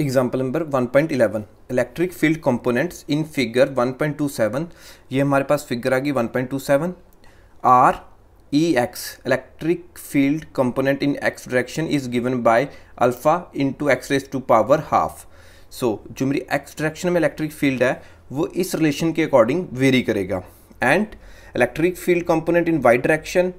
example number 1.11 electric field components in figure 1.27 ये हमारे पास फिगर आ गई 1.27 are E x electric field component in x direction is given by alpha to x raise to power half so जो मेरी x direction में electric field है वो इस रिलेशन के अकॉर्डिंग वेरी करेगा and electric field component in y direction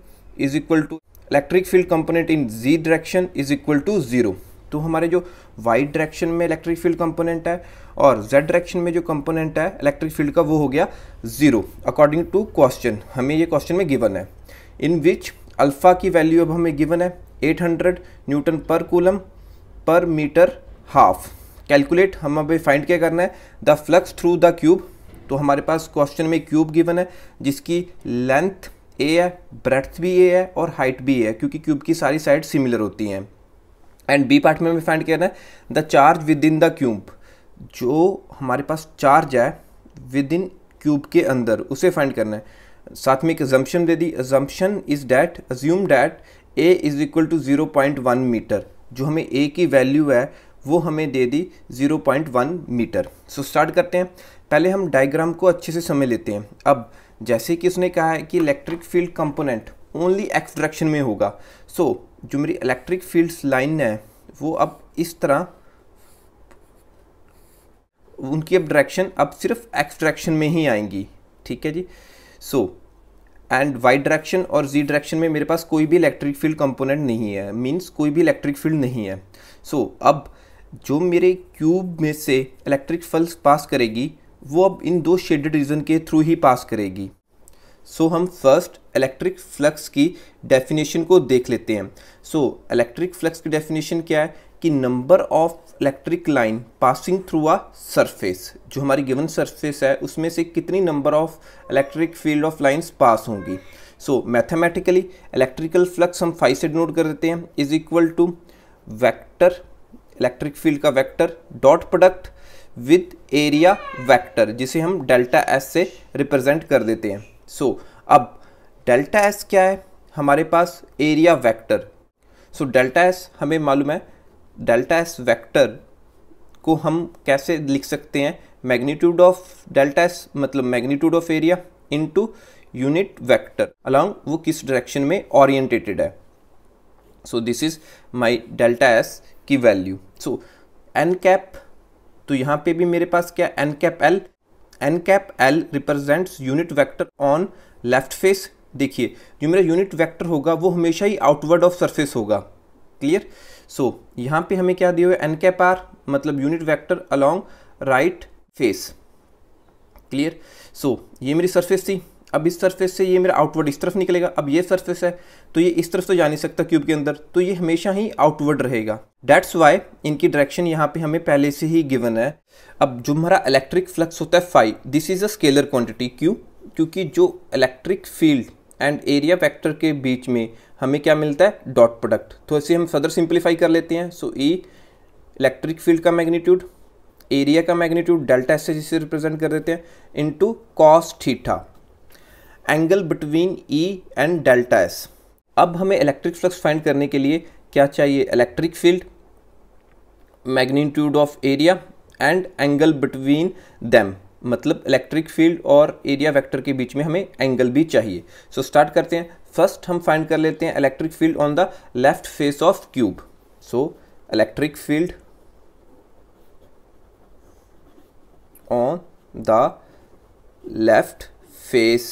is equal to electric field component in z direction is equal to zero तो हमारे जो वाई डायरेक्शन में इलेक्ट्रिक फील्ड कंपोनेंट है और जेड डायरेक्शन में जो कंपोनेंट है इलेक्ट्रिक फील्ड का वो हो गया ज़ीरो अकॉर्डिंग टू क्वेश्चन हमें ये क्वेश्चन में गिवन है इन विच अल्फ़ा की वैल्यू अब हमें गिवन है 800 न्यूटन पर coulomb per metre half calculate हम अभी फाइंड क्या करना है the flux through the cube तो हमारे पास क्वेश्चन में क्यूब गिवन है जिसकी लेंथ ए है ब्रेथ भी ए है और हाइट भी ए है क्योंकि क्यूब की सारी साइड सिमिलर होती हैं एंड बी पार्ट में हमें फाइंड करना है the charge within the cube जो हमारे पास चार्ज है विद इन क्यूब के अंदर उसे फाइंड करना है साथ में एक एजम्पन दे दी assumption is that assume that A is equal to zero point one metre जो हमें ए की वैल्यू है वो हमें दे दी zero point one metre so start करते हैं पहले हम डायग्राम को अच्छे से समझ लेते हैं अब जैसे कि उसने कहा है कि electric field component only X direction में होगा सो so, जो मेरी इलेक्ट्रिक फील्ड्स लाइन है वो अब इस तरह उनकी अब डायरेक्शन अब सिर्फ एक्स डायरेक्शन में ही आएंगी ठीक है जी सो एंड वाई डायरेक्शन और जी डायरेक्शन में मेरे पास कोई भी इलेक्ट्रिक फील्ड कंपोनेंट नहीं है मींस कोई भी इलेक्ट्रिक फील्ड नहीं है सो so, अब जो मेरे क्यूब में से इलेक्ट्रिक फल्स पास करेगी वो अब इन दो शेडेड रीजन के थ्रू ही पास करेगी सो so, हम फर्स्ट इलेक्ट्रिक फ्लक्स की डेफिनेशन को देख लेते हैं सो इलेक्ट्रिक फ्लक्स की डेफिनेशन क्या है कि number of electric line passing through a surface जो हमारी गिवन सरफेस है उसमें से कितनी number of electric field of lines pass होंगी सो मैथमेटिकली इलेक्ट्रिकल फ्लक्स हम फाइव से डिनोट कर देते हैं is equal to vector electric field का vector dot product with area vector जिसे हम डेल्टा एस से रिप्रेजेंट कर देते हैं सो so, अब डेल्टा एस क्या है हमारे पास area vector so delta S हमें मालूम है डेल्टा एस वेक्टर को हम कैसे लिख सकते हैं मैग्नीट्यूड ऑफ डेल्टा एस मतलब magnitude of area into unit vector along वो किस डायरेक्शन में ओरिएंटेटेड है so this is my delta S की वैल्यू सो एन कैप तो यहाँ पे भी मेरे पास क्या N cap L N cap L represents unit vector on left face देखिए जो मेरा यूनिट वैक्टर होगा वो हमेशा ही आउटवर्ड ऑफ सरफेस होगा क्लियर सो so, यहाँ पे हमें क्या दिया हुआ है एन कैप आर मतलब unit vector along right face clear so ये मेरी सरफेस थी अब इस सरफेस से ये मेरा आउटवर्ड इस तरफ निकलेगा अब ये सरफेस है तो ये इस तरफ तो जा नहीं सकता क्यूब के अंदर तो ये हमेशा ही आउटवर्ड रहेगा डैट्स वाई इनकी डायरेक्शन यहाँ पे हमें पहले से ही गिवन है अब जो हमारा इलेक्ट्रिक फ्लक्स होता है phi this is a scalar quantity cube क्योंकि जो electric field and area factor के बीच में हमें क्या मिलता है डॉट प्रोडक्ट तो ऐसे हम फर्दर सिंप्लीफाई कर लेते हैं सो ई इलेक्ट्रिक फील्ड का मैग्नीट्यूड एरिया का मैग्नीट्यूड डेल्टा एस से जिसे रिप्रेजेंट कर देते हैं into cos theta angle between E and delta S अब हमें इलेक्ट्रिक फ्लक्स फाइंड करने के लिए क्या चाहिए electric field magnitude of area and angle between them मतलब इलेक्ट्रिक फील्ड और एरिया वेक्टर के बीच में हमें एंगल भी चाहिए सो so, स्टार्ट करते हैं फर्स्ट हम फाइंड कर लेते हैं electric field on the left face of cube so electric field on the left face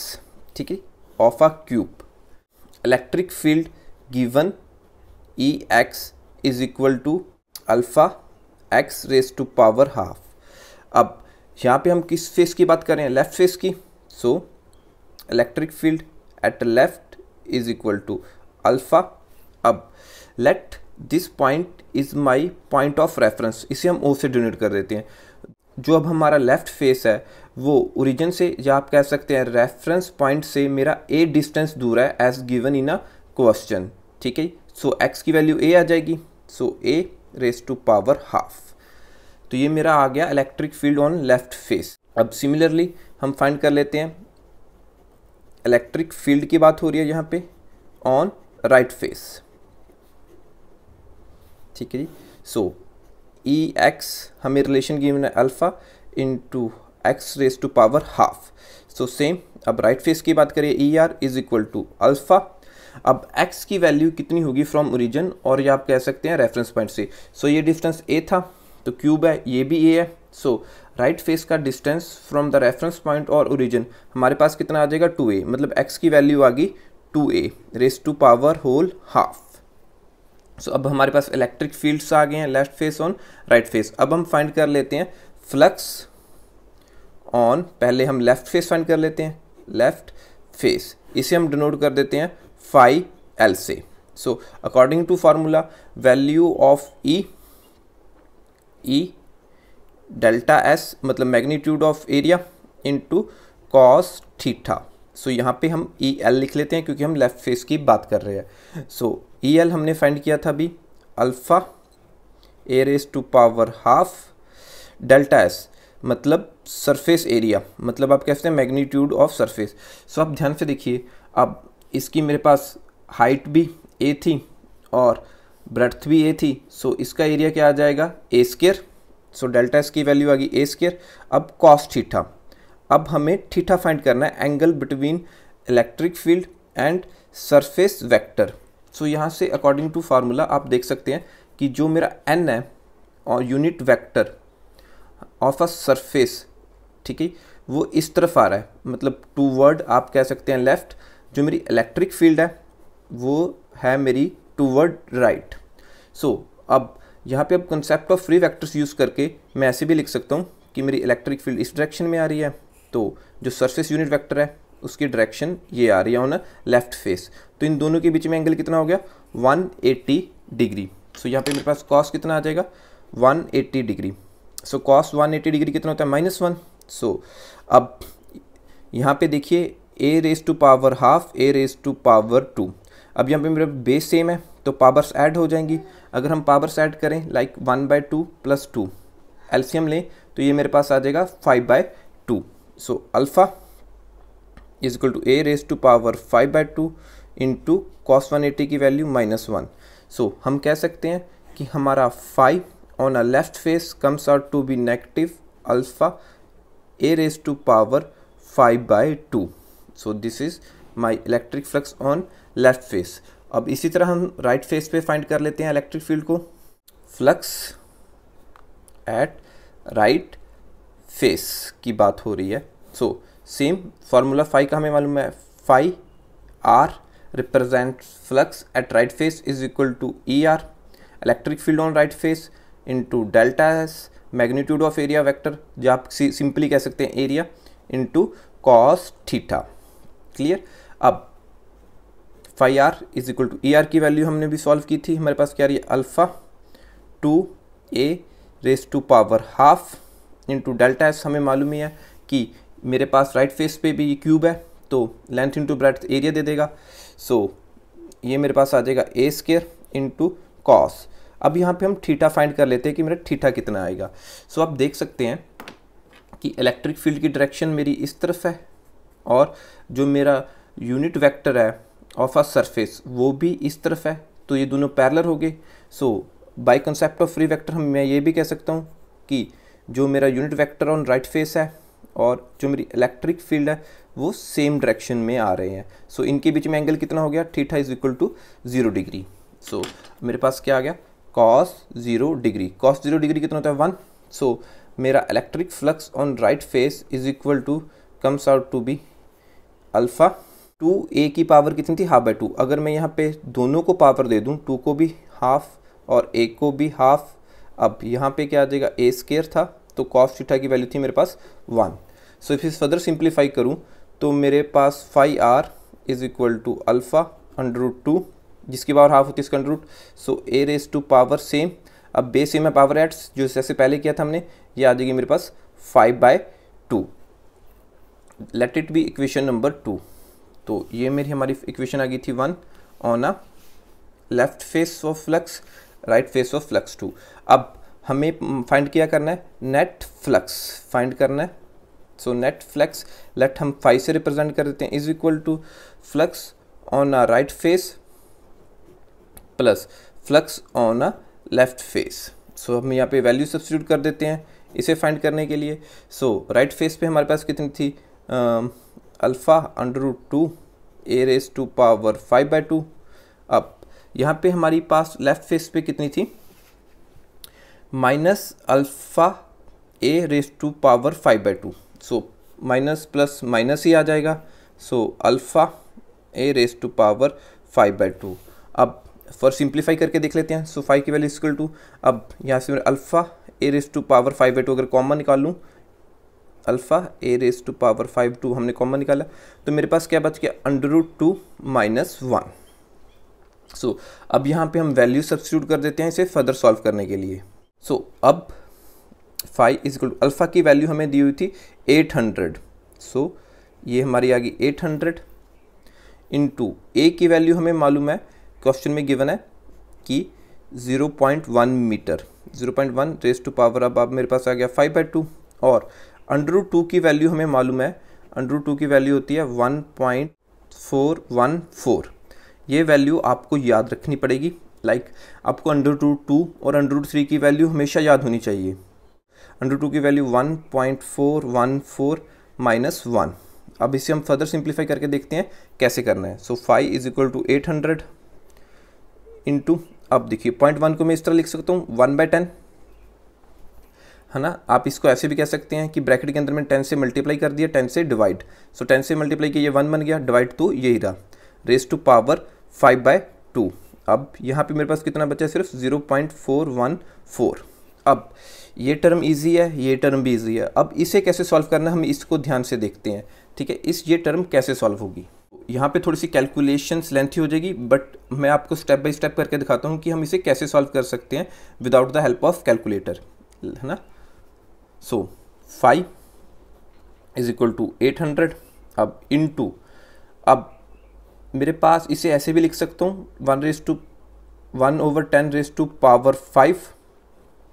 ठीक है of a cube electric field given E X is equal to alpha X raise to power half अब यहाँ पे हम किस face की बात करें लेफ़्ट फेस की so electric field at left is equal to alpha अब let this point is my point of reference इसे हम ओ से डोनेट कर देते हैं जो अब हमारा लेफ़्ट फेस है वो ओरिजिन से या आप कह सकते हैं रेफरेंस पॉइंट से मेरा ए डिस्टेंस दूर है as given in a question ठीक है सो एक्स की वैल्यू ए आ जाएगी so A raise to power half तो ये मेरा आ गया electric field on left face अब सिमिलरली हम फाइंड कर लेते हैं इलेक्ट्रिक फील्ड की बात हो रही है यहाँ पे ऑन राइट फेस ठीक है जी सो ई e एक्स हमें रिलेशन गिवन है alpha into x raise to power half so same अब राइट फेस की बात करें E R is equal to alpha अब x की वैल्यू कितनी होगी फ्रॉम ओरिजिन और ये आप कह सकते हैं रेफरेंस पॉइंट से सो so, ये डिस्टेंस ए था तो क्यूब है ये भी ए है सो राइट फेस का distance from the reference point और ओरिजिन हमारे पास कितना आ जाएगा टू ए मतलब एक्स की वैल्यू आ गई two A raise to power whole half so अब हमारे पास इलेक्ट्रिक फील्ड्स आ गए हैं left face on right face अब हम फाइंड कर लेते हैं फ्लक्स ऑन पहले हम लेफ्ट फेस फाइंड कर लेते हैं लेफ्ट फेस इसे हम डिनोट कर देते हैं फाइव एल से so according to formula value of E E delta S मतलब magnitude of area into cos theta so यहाँ पे हम ई e एल लिख लेते हैं क्योंकि हम लेफ्ट फेस की बात कर रहे हैं सो ई e एल हमने फाइंड किया था अभी alpha A raise to power half delta S मतलब सरफेस एरिया मतलब आप कह सकते हैं मैग्नीट्यूड ऑफ सरफेस सो आप ध्यान से देखिए अब इसकी मेरे पास हाइट भी ए थी और ब्रेथ भी ए थी सो so इसका एरिया क्या आ जाएगा A square so delta S की वैल्यू आ गई ए स्केयर अब कॉस्ट ठीठा अब हमें ठीठा फाइंड करना है angle between electric field and surface vector so यहाँ से अकॉर्डिंग टू फार्मूला आप देख सकते हैं कि जो मेरा एन है और unit vector of a surface ठीक है वो इस तरफ आ रहा है मतलब टू वर्ड आप कह सकते हैं लेफ्ट जो मेरी इलेक्ट्रिक फील्ड है वो है मेरी टू वर्ड राइट सो अब यहाँ पे अब concept of free vectors use करके मैं ऐसे भी लिख सकता हूँ कि मेरी इलेक्ट्रिक फील्ड इस डायरेक्शन में आ रही है तो जो सरफेस यूनिट वेक्टर है उसकी डायरेक्शन ये आ रही है ऑन लेफ्ट फेस तो इन दोनों के बीच में एंगल कितना हो गया 180 डिग्री सो यहाँ पे मेरे पास कॉस कितना आ जाएगा 180 डिग्री सो कॉस 180 डिग्री कितना होता है माइनस वन सो अब यहाँ पे देखिए A raise to power half A raise to power two अब यहाँ पे मेरा बेस सेम है तो पावर्स ऐड हो जाएंगी अगर हम पावर्स ऐड करें like one by two plus two एल्सियम लें तो ये मेरे पास आ जाएगा five by two so alpha is equal to A raise to power five by two into cos one eighty की वैल्यू माइनस वन सो हम कह सकते हैं कि हमारा phi on a left face comes out to be negative alpha A raise to power five by two so this is my electric flux on left face अब इसी तरह हम राइट right फेस पे फाइंड कर लेते हैं electric field को flux at right face की बात हो रही है so so, same formula phi का हमें मालूम है phi R represent flux at right face is equal to E R electric field on right face into delta S magnitude of area vector जो आप सिंपली कह सकते हैं area into cos theta clear अब phi R is equal to E R की value हमने भी solve की थी हमारे पास क्या रही है alpha two A raise to power half into delta S हमें मालूम ही है कि मेरे पास राइट फेस पे भी ये क्यूब है तो लेंथ इंटू ब्रेथ एरिया दे देगा सो so, ये मेरे पास आ जाएगा ए स्केयर इंटू कॉस अब यहाँ पे हम थीटा फाइंड कर लेते हैं कि मेरा थीटा कितना आएगा सो so, आप देख सकते हैं कि इलेक्ट्रिक फील्ड की डायरेक्शन मेरी इस तरफ है और जो मेरा यूनिट वैक्टर है ऑफ अ सरफेस वो भी इस तरफ है तो ये दोनों पैरलर हो गए so by concept of free vector हम मैं ये भी कह सकता हूँ कि जो मेरा unit vector on right face है और जो मेरी इलेक्ट्रिक फील्ड है वो सेम डायरेक्शन में आ रहे हैं सो so, इनके बीच में एंगल कितना हो गया theta is equal to zero degree so मेरे पास क्या आ गया cos zero degree cos zero degree कितना होता है वन सो so, मेरा electric flux on right face is equal to comes out to be alpha two A की पावर कितनी थी हाफ बाई टू अगर मैं यहाँ पे दोनों को पावर दे दूँ टू को भी हाफ और ए को भी हाफ अब यहाँ पे क्या आ जाएगा ए स्केयर था तो कॉस थीटा की वैल्यू थी मेरे पास वन सो इफ इस फर्दर सिंप्लीफाई करूँ तो मेरे पास phi R is equal to alpha under root two जिसकी पावर हाफ होती है इसका under root so A raise to power same अब बेस सेम है पावर एट्स जो जैसे पहले किया था हमने ये आ जाएगी मेरे पास five by two let it be equation number two तो ये मेरी हमारी इक्वेशन आ गई थी one on a left face of flux right face of flux two अब हमें फाइंड किया करना है नेट फ्लक्स फाइंड करना है सो नेट फ्लक्स लेट हम फाइव से रिप्रेजेंट कर देते हैं is equal to flux on a right face plus flux on a left face so हम यहाँ पे वैल्यू सब्सिट्यूट कर देते हैं इसे फाइंड करने के लिए सो राइट फेस पे हमारे पास कितनी थी alpha under root two A raise to power five by two अब यहाँ पे हमारी पास लेफ्ट फेस पे कितनी थी minus alpha A raise to power five by two so minus plus minus ही आ जाएगा so alpha A raise to power five by two अब फॉर सिंप्लीफाई करके देख लेते हैं सो फाइव की वैल्यू इक्वल टू अब यहाँ से मेरा alpha A raise to power five by two अगर कॉमन निकाल लूँ alpha A raise to power five two हमने कॉमन निकाला तो मेरे पास क्या बच गया under root two minus one so अब यहाँ पे हम वैल्यू सब्सिट्यूट कर देते हैं इसे फर्दर सॉल्व करने के लिए सो अब फाइव इज इक्वल अल्फ़ा की वैल्यू हमें दी हुई थी 800 सो so, ये हमारी आ गई 800 हंड्रेड इंटू ए की वैल्यू हमें मालूम है क्वेश्चन में गिवन है कि 0.1 metre 0.1 point one raise to power अब अब मेरे पास आ गया 5 बाई टू और अंडर टू की वैल्यू हमें मालूम है अंडर टू की वैल्यू होती है 1.414 ये वैल्यू आपको याद रखनी पड़ेगी लाइक like, आपको अंडर रूट टू और अंडर रूट थ्री की वैल्यू हमेशा याद होनी चाहिए अंडर टू की value one point four one four minus one अब इसे हम फर्दर सिंप्लीफाई करके देखते हैं कैसे करना है so five is equal to eight hundred into अब देखिए पॉइंट वन को मैं इस तरह लिख सकता हूँ वन बाय टेन है ना आप इसको ऐसे भी कह सकते हैं कि ब्रैकेट के अंदर में टेन से मल्टीप्लाई कर दिया टेन से डिवाइड सो टेन से मल्टीप्लाई किया ये वन बन गया डिवाइड टू तो यही रहा raise to power five by two अब यहाँ पे मेरे पास कितना बचा है सिर्फ zero point four one four अब ये टर्म इजी है ये टर्म भी इजी है अब इसे कैसे सॉल्व करना हम इसको ध्यान से देखते हैं ठीक है इस ये टर्म कैसे सॉल्व होगी यहाँ पे थोड़ी सी कैलकुलेशंस लेंथी हो जाएगी बट मैं आपको स्टेप बाय स्टेप करके दिखाता हूँ कि हम इसे कैसे सॉल्व कर सकते हैं without the help of calculator है ना so five is equal to eight hundred अब इन टू अब मेरे पास इसे ऐसे भी लिख सकता हूँ one raise to one over ten raise to power five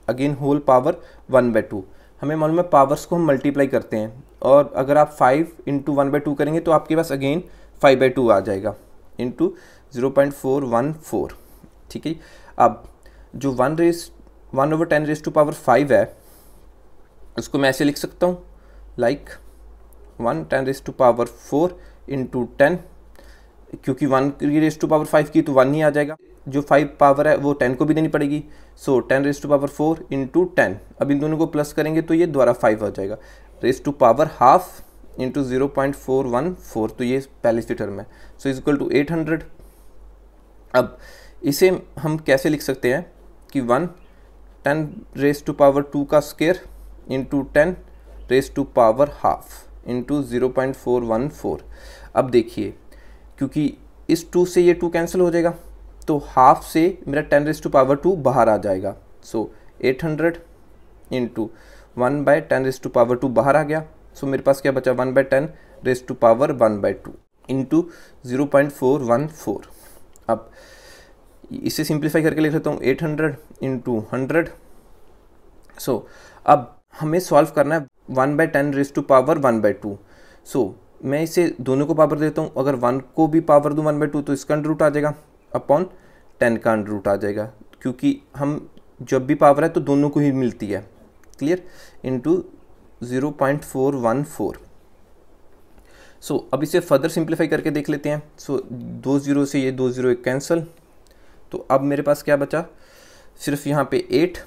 again whole power one by two हमें मालूम है पावर्स को हम मल्टीप्लाई करते हैं और अगर आप five into one by two करेंगे तो आपके पास अगेन फाइव बाई टू आ जाएगा into zero point four one four ठीक है अब जो one raise one over ten raise to power five है उसको मैं ऐसे लिख सकता हूँ like one ten raise to power four into ten क्योंकि वन की रेस टू पावर फाइव की तो वन ही आ जाएगा जो फाइव पावर है वो टेन को भी देनी पड़ेगी so ten raise to power four into ten अब इन दोनों को प्लस करेंगे तो ये द्वारा फाइव आ जाएगा raise to power half into zero point four one four तो ये पहले से टर्म है so is equal to eight hundred अब इसे हम कैसे लिख सकते हैं कि one ten raise to power two का square into ten raise to power half into zero point four one four अब देखिए क्योंकि इस टू से ये टू कैंसिल हो जाएगा तो हाफ से मेरा ten raise to power two बाहर आ जाएगा so eight hundred into one by ten raise to power two बाहर आ गया सो मेरे पास क्या बचा one by ten raise to power one by two into zero point four one four अब इसे सिंप्लीफाई करके लिख लेता हूँ eight hundred into hundred so अब हमें सॉल्व करना है one by ten raise to power one by two so मैं इसे दोनों को पावर देता हूँ अगर वन को भी पावर दूँ वन बाई टू तो इसका अंडर रूट आ जाएगा अपॉन टेन का अंडर रूट आ जाएगा क्योंकि हम जब भी पावर है तो दोनों को ही मिलती है clear into zero point four one four so अब इसे फर्दर सिंप्लीफाई करके देख लेते हैं सो so, दो ज़ीरो से ये दो ज़ीरो एक कैंसिल तो अब मेरे पास क्या बचा सिर्फ यहाँ पे एट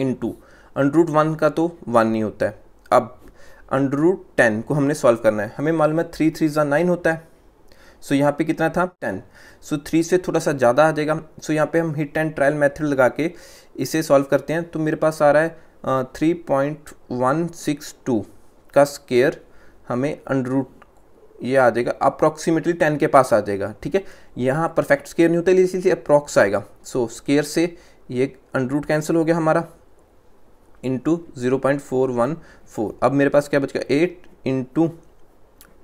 इंटू अंडरूट वन का तो वन ही होता है अब अंडर रूट टेन को हमने सॉल्व करना है हमें मालूम है थ्री थ्री ज़ा नाइन होता है सो so, यहाँ पे कितना था टेन सो थ्री से थोड़ा सा ज़्यादा आ जाएगा सो so, यहाँ पे हम हिट एंड ट्रायल मेथड लगा के इसे सॉल्व करते हैं तो मेरे पास आ रहा है three point one six two का स्केयर हमें अंडर रूट ये आ जाएगा अप्रॉक्सीमेटली टेन के पास आ जाएगा ठीक है यहाँ परफेक्ट स्केयर नहीं होता इसीलिए अप्रॉक्स आएगा सो so, स्केयर से ये अंडर रूट कैंसिल हो गया हमारा into zero point four one four अब मेरे पास क्या बच गया eight into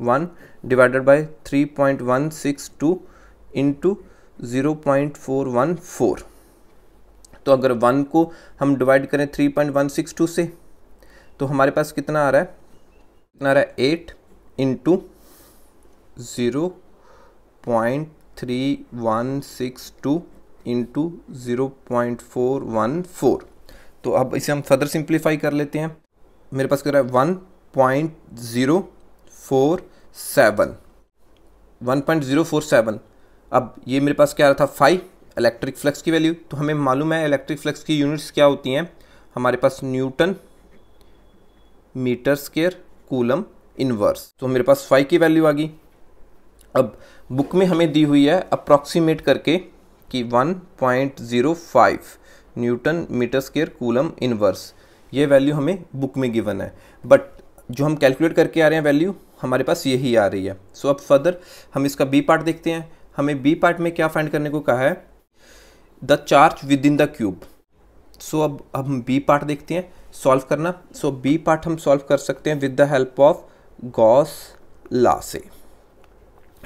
one divided by three point one six two into zero point four one four तो अगर वन को हम डिवाइड करें three point one six two से तो हमारे पास कितना आ रहा है कितना आ रहा है eight into zero point three one six two into zero point four one four तो अब इसे हम फर्दर सिंप्लीफाई कर लेते हैं मेरे पास क्या रहा है one point zero four seven one point zero four seven अब ये मेरे पास क्या आ रहा था फाइव इलेक्ट्रिक फ्लक्स की वैल्यू तो हमें मालूम है इलेक्ट्रिक फ्लक्स की यूनिट्स क्या होती हैं हमारे पास newton metre square coulomb inverse तो मेरे पास फाइव की वैल्यू आ गई अब बुक में हमें दी हुई है अप्रॉक्सीमेट करके कि one point zero five newton metre square coulomb inverse ये वैल्यू हमें बुक में गिवन है बट जो हम कैलकुलेट करके आ रहे हैं वैल्यू हमारे पास यही आ रही है सो so, अब फर्दर हम इसका बी पार्ट देखते हैं हमें बी पार्ट में क्या फाइंड करने को कहा है the charge within the cube so अब अब हम बी पार्ट देखते हैं सॉल्व करना सो बी पार्ट हम सॉल्व कर सकते हैं with the help of Gauss law से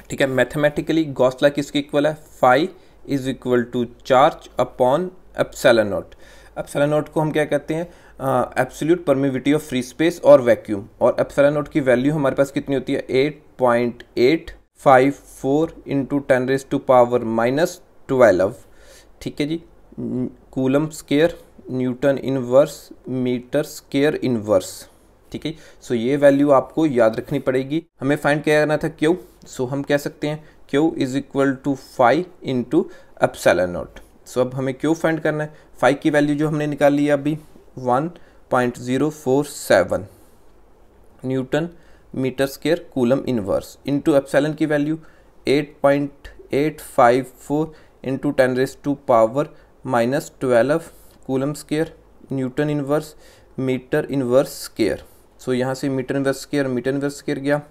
ठीक है मैथमेटिकली गॉस ला किसके इक्वल है five is equal to charge upon epsilon naught naught को हम क्या कहते हैं absolute permittivity of free space और वैक्यूम और एप्सलानोट नोट की वैल्यू हमारे पास कितनी होती है eight point eight five four into ten raise to power minus twelve ठीक है जी coulomb square newton inverse metre square inverse ठीक है सो ये वैल्यू आपको याद रखनी पड़ेगी हमें फाइंड क्या करना था क्यू सो so, हम कह सकते हैं Q is equal to five into epsilon naught so अब हमें क्यों फाइंड करना है फाइव की वैल्यू जो हमने निकाल ली अभी one point zero four seven newton metre square coulomb inverse into epsilon की value eight point eight five four into ten raise to power minus twelve coulomb square newton inverse metre inverse square so यहाँ से metre inverse square metre inverse square गया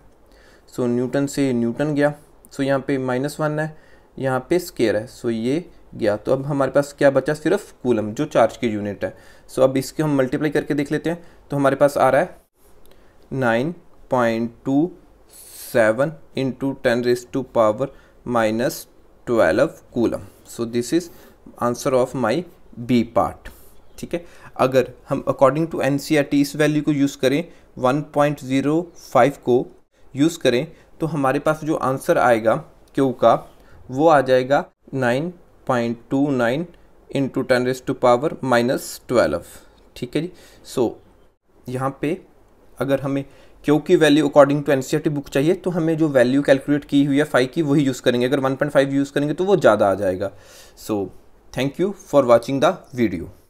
so so, newton से newton गया so so, यहाँ पे minus one है यहाँ पे स्केयर है सो so, ये गया तो अब हमारे पास क्या बचा सिर्फ कूलम जो चार्ज की यूनिट है सो अब इसके हम मल्टीप्लाई करके देख लेते हैं तो हमारे पास आ रहा है nine point two seven into ten raise to power minus twelve coulomb so this is answer of my B part ठीक है अगर हम अकॉर्डिंग टू एन इस वैल्यू को यूज़ करें 1.05 को यूज़ करें तो हमारे पास जो आंसर आएगा क्यू का वो आ जाएगा nine point two nine into ten raise to power minus twelve ठीक है जी सो so, यहाँ पे अगर हमें क्यों की value according to NCERT book चाहिए तो हमें जो वैल्यू कैलकुलेट की हुई है फाइव की वही यूज़ करेंगे अगर वन पॉइंट फाइव यूज़ करेंगे तो वो ज़्यादा आ जाएगा so thank you for watching the video